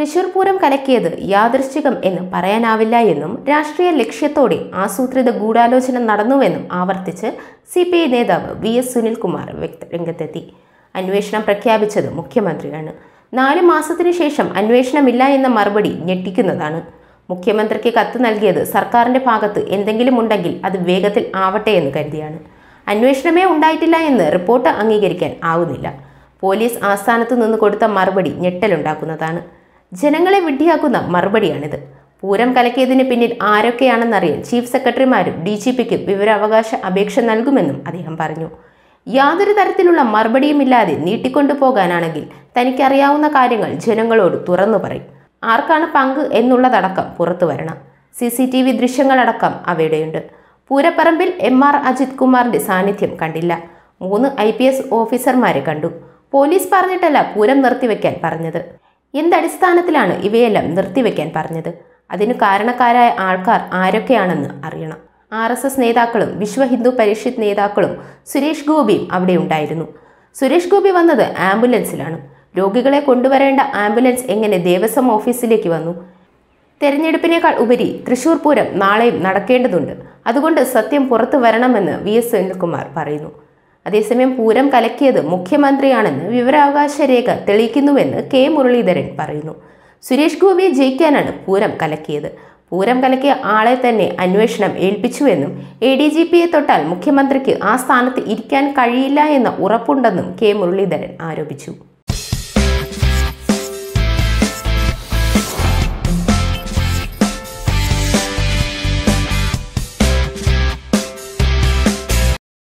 തൃശൂർ പൂരം കലക്കിയത് യാദൃശ്ചികം എന്ന് പറയാനാവില്ല എന്നും രാഷ്ട്രീയ ലക്ഷ്യത്തോടെ ആസൂത്രിത ഗൂഢാലോചന നടന്നുവെന്നും ആവർത്തിച്ച് സി പി ഐ നേതാവ് വി എസ് സുനിൽകുമാർ രംഗത്തെത്തി അന്വേഷണം പ്രഖ്യാപിച്ചത് മുഖ്യമന്ത്രിയാണ് നാല് മാസത്തിനു ശേഷം അന്വേഷണമില്ല എന്ന മറുപടി ഞെട്ടിക്കുന്നതാണ് മുഖ്യമന്ത്രിക്ക് കത്ത് നൽകിയത് സർക്കാരിൻ്റെ ഭാഗത്ത് എന്തെങ്കിലും ഉണ്ടെങ്കിൽ അത് വേഗത്തിൽ ആവട്ടെ എന്ന് കരുതിയാണ് അന്വേഷണമേ ഉണ്ടായിട്ടില്ല എന്ന് റിപ്പോർട്ട് അംഗീകരിക്കാൻ ആവുന്നില്ല പോലീസ് ആസ്ഥാനത്ത് നിന്ന് കൊടുത്ത മറുപടി ഞെട്ടലുണ്ടാക്കുന്നതാണ് ജനങ്ങളെ വിഡ്ഢിയാക്കുന്ന മറുപടിയാണിത് പൂരം കലക്കിയതിന് പിന്നിൽ ആരൊക്കെയാണെന്നറിയാൻ ചീഫ് സെക്രട്ടറിമാരും ഡി ജി പിക്കും വിവരാവകാശ അപേക്ഷ നൽകുമെന്നും അദ്ദേഹം പറഞ്ഞു യാതൊരു തരത്തിലുള്ള മറുപടിയുമില്ലാതെ നീട്ടിക്കൊണ്ടു പോകാനാണെങ്കിൽ തനിക്കറിയാവുന്ന കാര്യങ്ങൾ ജനങ്ങളോട് തുറന്നു പറയും ആർക്കാണ് പങ്ക് എന്നുള്ളതടക്കം പുറത്തു വരണം സി സി ടി വി ദൃശ്യങ്ങളടക്കം അവയുടെയുണ്ട് പൂരപ്പറമ്പിൽ എം ആർ അജിത് കുമാറിന്റെ സാന്നിധ്യം കണ്ടില്ല മൂന്ന് ഐ പി എസ് ഓഫീസർമാരെ കണ്ടു പോലീസ് പറഞ്ഞിട്ടല്ല പൂരം നിർത്തിവെക്കാൻ പറഞ്ഞത് എന്തടിസ്ഥാനത്തിലാണ് ഇവയെല്ലാം നിർത്തിവെക്കാൻ പറഞ്ഞത് അതിനു കാരണക്കാരായ ആൾക്കാർ ആരൊക്കെയാണെന്ന് അറിയണം ആർ എസ് എസ് നേതാക്കളും വിശ്വ ഹിന്ദു പരിഷത്ത് നേതാക്കളും സുരേഷ് ഗോപിയും അവിടെ ഉണ്ടായിരുന്നു സുരേഷ് ഗോപി വന്നത് ആംബുലൻസിലാണ് രോഗികളെ കൊണ്ടുവരേണ്ട ആംബുലൻസ് എങ്ങനെ ദേവസ്വം ഓഫീസിലേക്ക് വന്നു തെരഞ്ഞെടുപ്പിനേക്കാൾ ഉപരി തൃശൂർ പൂരം നാളെയും നടക്കേണ്ടതുണ്ട് അതുകൊണ്ട് സത്യം പുറത്തു വരണമെന്ന് വി എസ് സുനിൽകുമാർ പറയുന്നു അതേസമയം പൂരം കലക്കിയത് മുഖ്യമന്ത്രിയാണെന്ന് വിവരാവകാശ രേഖ തെളിയിക്കുന്നുവെന്ന് കെ മുരളീധരൻ പറയുന്നു സുരേഷ് ഗോപിയെ ജയിക്കാനാണ് പൂരം കലക്കിയത് പൂരം കലക്കിയ ആളെ തന്നെ അന്വേഷണം ഏൽപ്പിച്ചുവെന്നും എ ഡി ജി പിയെ തൊട്ടാൽ മുഖ്യമന്ത്രിക്ക് ആ സ്ഥാനത്ത് ഇരിക്കാൻ കഴിയില്ല എന്ന ഉറപ്പുണ്ടെന്നും കെ മുരളീധരൻ ആരോപിച്ചു